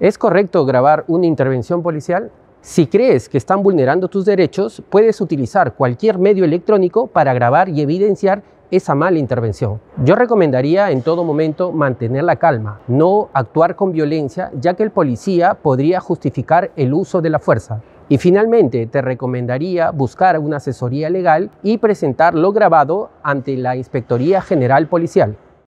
¿Es correcto grabar una intervención policial? Si crees que están vulnerando tus derechos, puedes utilizar cualquier medio electrónico para grabar y evidenciar esa mala intervención. Yo recomendaría en todo momento mantener la calma, no actuar con violencia, ya que el policía podría justificar el uso de la fuerza. Y finalmente, te recomendaría buscar una asesoría legal y presentar lo grabado ante la Inspectoría General Policial.